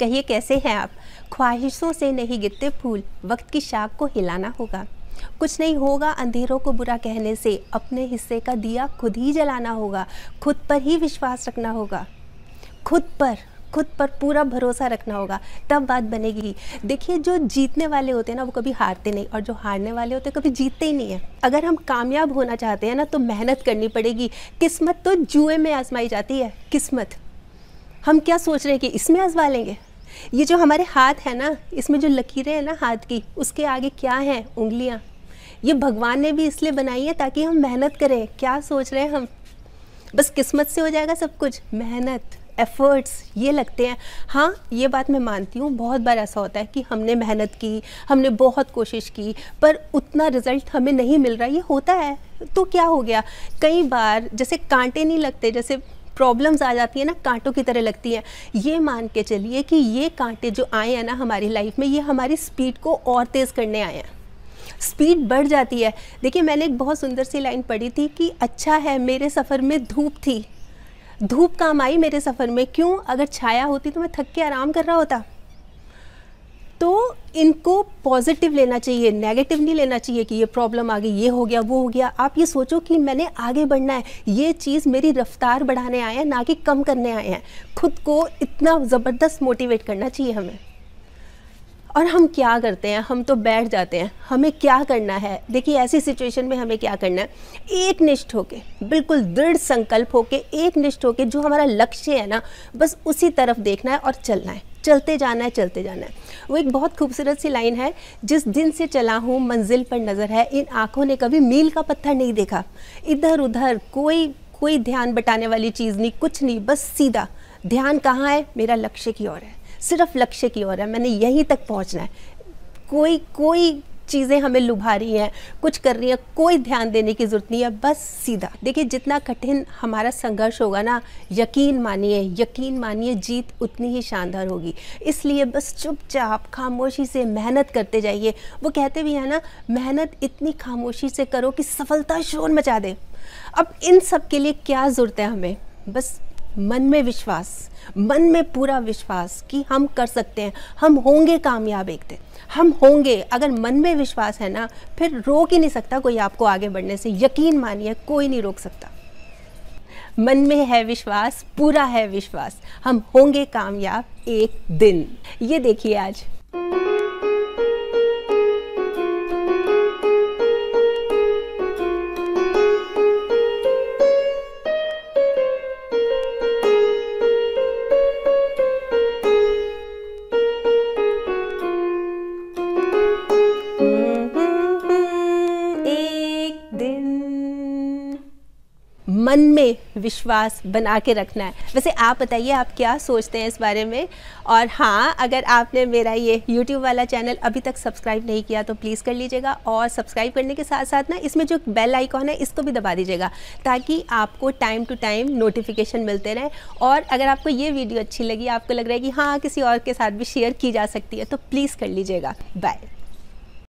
कहिए कैसे हैं आप ख्वाहिशों से नहीं गिरते फूल वक्त की शाख को हिलाना होगा कुछ नहीं होगा अंधेरों को बुरा कहने से अपने हिस्से का दिया खुद ही जलाना होगा खुद पर ही विश्वास रखना होगा खुद पर खुद पर पूरा भरोसा रखना होगा तब बात बनेगी देखिए जो जीतने वाले होते हैं ना वो कभी हारते नहीं और जो हारने वाले होते हैं कभी जीतते ही नहीं है अगर हम कामयाब होना चाहते हैं ना तो मेहनत करनी पड़ेगी किस्मत तो जुए में आजमाई जाती है किस्मत हम क्या सोच रहे हैं कि इसमें आजमा लेंगे ये जो हमारे हाथ है ना इसमें जो लकीरें हैं ना हाथ की उसके आगे क्या है उंगलियाँ ये भगवान ने भी इसलिए बनाई है ताकि हम मेहनत करें क्या सोच रहे हैं हम बस किस्मत से हो जाएगा सब कुछ मेहनत एफ़र्ट्स ये लगते हैं हाँ ये बात मैं मानती हूँ बहुत बार ऐसा होता है कि हमने मेहनत की हमने बहुत कोशिश की पर उतना रिज़ल्ट हमें नहीं मिल रहा ये होता है तो क्या हो गया कई बार जैसे कांटे नहीं लगते जैसे प्रॉब्लम्स आ जाती हैं ना कांटों की तरह लगती हैं ये मान के चलिए कि ये कांटे जो आए हैं ना हमारी लाइफ में ये हमारी स्पीड को और तेज़ करने आए हैं स्पीड बढ़ जाती है देखिए मैंने एक बहुत सुंदर सी लाइन पढ़ी थी कि अच्छा है मेरे सफ़र में धूप थी धूप काम आई मेरे सफ़र में क्यों अगर छाया होती तो मैं थक के आराम कर रहा होता तो इनको पॉजिटिव लेना चाहिए नेगेटिव नहीं लेना चाहिए कि ये प्रॉब्लम आ गई ये हो गया वो हो गया आप ये सोचो कि मैंने आगे बढ़ना है ये चीज़ मेरी रफ्तार बढ़ाने आए हैं ना कि कम करने आए हैं खुद को इतना ज़बरदस्त मोटिवेट करना चाहिए हमें और हम क्या करते हैं हम तो बैठ जाते हैं हमें क्या करना है देखिए ऐसी सिचुएशन में हमें क्या करना है एक निष्ठ होके बिल्कुल दृढ़ संकल्प होके एक निष्ठ होके जो हमारा लक्ष्य है ना बस उसी तरफ देखना है और चलना है चलते जाना है चलते जाना है वो एक बहुत खूबसूरत सी लाइन है जिस दिन से चला हूँ मंजिल पर नज़र है इन आँखों ने कभी मील का पत्थर नहीं देखा इधर उधर कोई कोई ध्यान बटाने वाली चीज़ नहीं कुछ नहीं बस सीधा ध्यान कहाँ है मेरा लक्ष्य की ओर है सिर्फ लक्ष्य की ओर है मैंने यहीं तक पहुँचना है कोई कोई चीज़ें हमें लुभा रही हैं कुछ कर रही हैं कोई ध्यान देने की ज़रूरत नहीं है बस सीधा देखिए जितना कठिन हमारा संघर्ष होगा ना यकीन मानिए यकीन मानिए जीत उतनी ही शानदार होगी इसलिए बस चुपचाप खामोशी से मेहनत करते जाइए वो कहते भी हैं ना मेहनत इतनी खामोशी से करो कि सफलता शोर मचा दे अब इन सब के लिए क्या ज़रूरत है हमें बस मन में विश्वास मन में पूरा विश्वास कि हम कर सकते हैं हम होंगे कामयाब एक दिन हम होंगे अगर मन में विश्वास है ना फिर रोक ही नहीं सकता कोई आपको आगे बढ़ने से यकीन मानिए कोई नहीं रोक सकता मन में है विश्वास पूरा है विश्वास हम होंगे कामयाब एक दिन ये देखिए आज मन में विश्वास बना के रखना है वैसे आप बताइए आप क्या सोचते हैं इस बारे में और हाँ अगर आपने मेरा ये YouTube वाला चैनल अभी तक सब्सक्राइब नहीं किया तो प्लीज़ कर लीजिएगा और सब्सक्राइब करने के साथ साथ ना इसमें जो बेल आइकॉन है इसको भी दबा दीजिएगा ताकि आपको टाइम टू टाइम नोटिफिकेशन मिलते रहे और अगर आपको ये वीडियो अच्छी लगी आपको लग रहा है कि हाँ किसी और के साथ भी शेयर की जा सकती है तो प्लीज़ कर लीजिएगा बाय